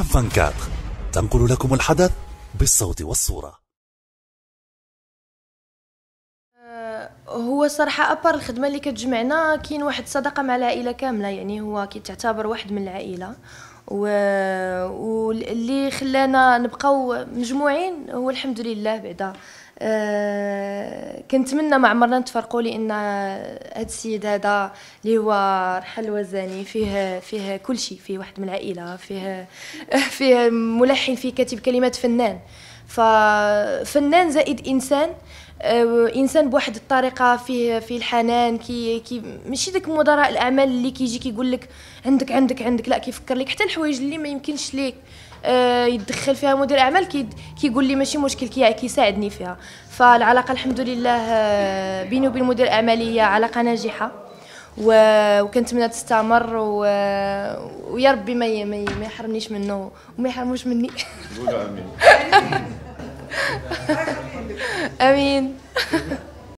كاب 24 تنقل لكم الحدث بالصوت والصورة هو صراحة أبر الخدمة اللي كتجمعنا كاين واحد صدقة مع العائلة كاملة يعني هو كيتعتبر واحد من العائلة و... واللي خلانا نبقاو مجموعين هو الحمد لله بعدا آه، كنتمنى ما عمرنا نتفرقوا لان هذا السيد هذا اللي هو رحل وزاني فيه فيه كل شيء فيه واحد من العائله فيه فيه ملحن فيه كاتب كلمات فنان ففنان زائد انسان آه، انسان بواحد الطريقه فيه فيه الحنان كي كي ماشي داك مدراء الاعمال اللي كيجي كيقول لك عندك عندك عندك لا كيفكر لك حتى الحوايج اللي ما يمكنش ليك آه، يدخل فيها مدير اعمال كي كيقول لي ماشي مشكل كي كيساعدني فيها فالعلاقه الحمد لله آه، بيني وبين مدير اعمالي هي علاقه ناجحه و... وكنتمنى تستمر و... ويا ربي ما ما يحرمنيش منه وما يحرموش مني قولوا امين امين